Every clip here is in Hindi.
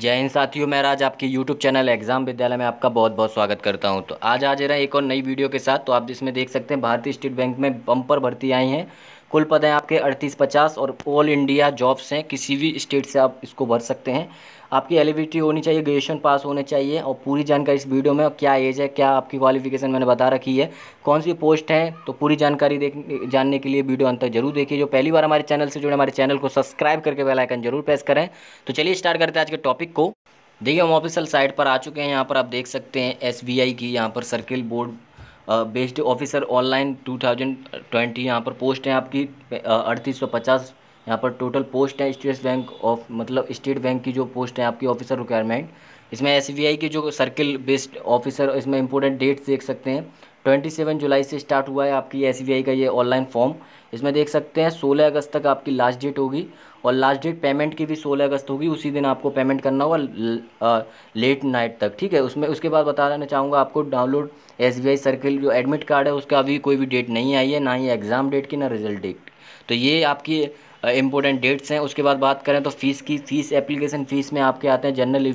जय हिंद साथियों मैं राज आपके YouTube चैनल एग्जाम विद्यालय में आपका बहुत बहुत स्वागत करता हूं तो आज आ जा रहा है एक और नई वीडियो के साथ तो आप जिसमें देख सकते हैं भारतीय स्टेट बैंक में पंपर भर्ती आई हैं कुल पद हैं आपके अड़तीस पचास और ऑल इंडिया जॉब्स हैं किसी भी स्टेट से आप इसको भर सकते हैं आपकी एलिविटी होनी चाहिए ग्रेजुएशन पास होने चाहिए और पूरी जानकारी इस वीडियो में क्या एज है क्या आपकी क्वालिफिकेशन मैंने बता रखी है कौन सी पोस्ट है तो पूरी जानकारी देख जानने के लिए वीडियो अंत तक जरूर देखिए जो पहली बार हमारे चैनल से जुड़े हमारे चैनल को सब्सक्राइब करके बेलाइकन जरूर प्रेस करें तो चलिए स्टार्ट करते हैं आज के टॉपिक को देखिए हम ऑफिशियल साइट पर आ चुके हैं यहाँ पर आप देख सकते हैं एस की यहाँ पर circle board best officer online 2020 यहाँ पर पोस्ट हैं आपकी अड़तीस सौ पचास यहाँ पर टोटल पोस्ट हैं स्टेट बैंक ऑफ मतलब स्टेट बैंक की जो पोस्ट है आपकी ऑफिसर रिक्वायरमेंट इसमें एस की जो सर्किल बेस्ड ऑफिसर इसमें इंपॉर्टेंट डेट्स देख सकते हैं 27 जुलाई से स्टार्ट हुआ है आपकी एस का ये ऑनलाइन फॉर्म इसमें देख सकते हैं 16 अगस्त तक आपकी लास्ट डेट होगी और लास्ट डेट पेमेंट की भी 16 अगस्त होगी उसी दिन आपको पेमेंट करना होगा लेट नाइट तक ठीक है उसमें उसके बाद बताना चाहूँगा आपको डाउनलोड एस सर्किल जो एडमिट कार्ड है उसका अभी कोई भी डेट नहीं आई है ना ही एग्ज़ाम डेट की ना रिजल्ट डेट तो ये आपकी इंपॉर्टेंट डेट्स हैं उसके बाद बात करें तो फ़ीस की फ़ीस एप्लीकेशन फ़ीस में आपके आते हैं general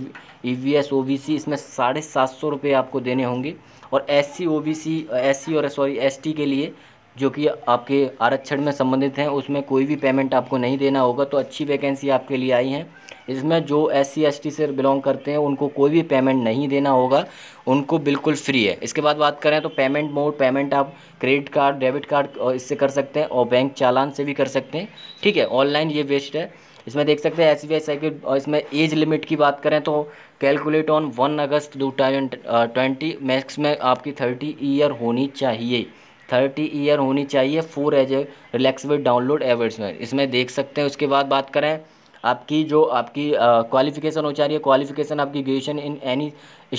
E V S O C इसमें साढ़े सात सौ रुपये आपको देने होंगे और एस सी ओ सी एस सी और सॉरी एस टी के लिए जो कि आपके आरक्षण में संबंधित हैं उसमें कोई भी पेमेंट आपको नहीं देना होगा तो अच्छी वैकेंसी आपके लिए आई हैं इसमें जो एस सी एस टी से बिलोंग करते हैं उनको कोई भी पेमेंट नहीं देना होगा उनको बिल्कुल फ्री है इसके बाद बात करें तो पेमेंट मोड पेमेंट आप क्रेडिट कार्ड डेबिट कार्ड इससे कर सकते हैं और बैंक चालान से भी कर सकते हैं ठीक है ऑनलाइन ये बेस्ट है इसमें देख सकते हैं एस सी और इसमें एज लिमिट की बात करें तो calculate on one August two thousand twenty max में आपकी थर्टी ईयर होनी चाहिए थर्टी ईयर होनी चाहिए for age a relax with download awards में इसमें देख सकते हैं उसके बाद बात करें आपकी जो आपकी क्वालिफिकेशन हो जा रही है क्वालिफिकेशन आपकी graduation in any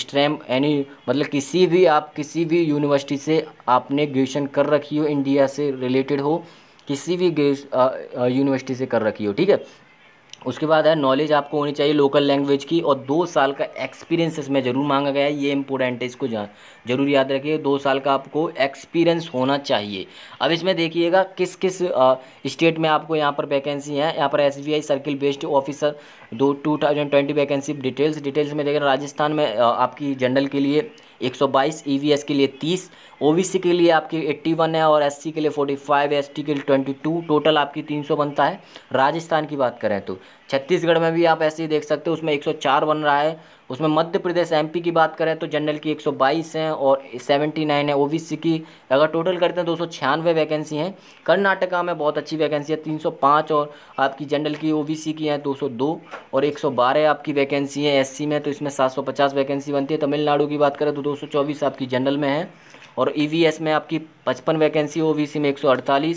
stream any मतलब किसी भी आप किसी भी यूनिवर्सिटी से आपने ग्रेजुएशन कर रखी हो इंडिया से रिलेटेड हो किसी भी यूनिवर्सिटी से कर रखी हो ठीक है उसके बाद है नॉलेज आपको होनी चाहिए लोकल लैंग्वेज की और दो साल का एक्सपीरियंस इसमें ज़रूर मांगा गया है ये इंपॉर्टेंट है इसको जान जरूर याद रखिए दो साल का आपको एक्सपीरियंस होना चाहिए अब इसमें देखिएगा किस किस स्टेट में आपको यहाँ पर वैकेंसी है यहाँ पर एस सर्किल बेस्ड ऑफिसर दो टू वैकेंसी डिटेल्स डिटेल्स में देखें राजस्थान में आपकी जनरल के लिए 122 ईवीएस e के लिए 30 ओबीसी के लिए आपकी 81 है और एससी के लिए 45 एसटी के लिए 22 टोटल आपकी 300 बनता है राजस्थान की बात करें तो छत्तीसगढ़ में भी आप ऐसे ही देख सकते हो उसमें 104 बन रहा है उसमें मध्य प्रदेश एमपी की बात करें तो जनरल की 122 हैं और 79 है ओबीसी की अगर टोटल करते हैं दो सौ छियानवे वैकेंसी हैं कर्नाटका में बहुत अच्छी वैकेंसी है 305 और आपकी जनरल की ओबीसी की हैं 202 और 112 आपकी वैकेंसी है एससी में तो इसमें 750 वैकेंसी बनती है तमिलनाडु की बात करें तो चौबीस आपकी जनरल में है और ई e में आपकी पचपन वैकेंसी ओ में 148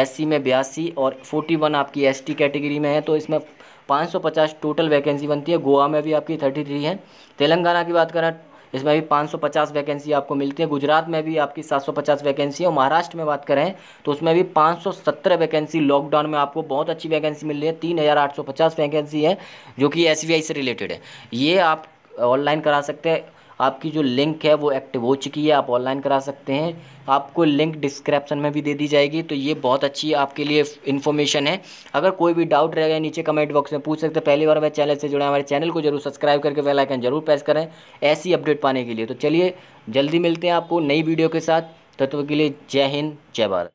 एससी में बयासी और फोर्टी आपकी एस कैटेगरी में है तो इसमें 550 टोटल वैकेंसी बनती है गोवा में भी आपकी 33 है तेलंगाना की बात करें इसमें भी 550 वैकेंसी आपको मिलती है गुजरात में भी आपकी 750 वैकेंसी है और महाराष्ट्र में बात करें तो उसमें भी 570 वैकेंसी लॉकडाउन में आपको बहुत अच्छी वैकेंसी मिल रही है तीन वैकेंसी है जो कि एस से रिलेटेड है ये आप ऑनलाइन करा सकते हैं आपकी जो लिंक है वो एक्टिव हो चुकी है आप ऑनलाइन करा सकते हैं आपको लिंक डिस्क्रिप्शन में भी दे दी जाएगी तो ये बहुत अच्छी आपके लिए इन्फॉर्मेशन है अगर कोई भी डाउट रहेगा नीचे कमेंट बॉक्स में पूछ सकते हैं पहली बार हमारे चैनल से जुड़े हमारे चैनल को जरूर सब्सक्राइब करके वेलाइकन आइकन जरूर प्रेस करें ऐसी अपडेट पाने के लिए तो चलिए जल्दी मिलते हैं आपको नई वीडियो के साथ तत्व के लिए जय हिंद जय भारत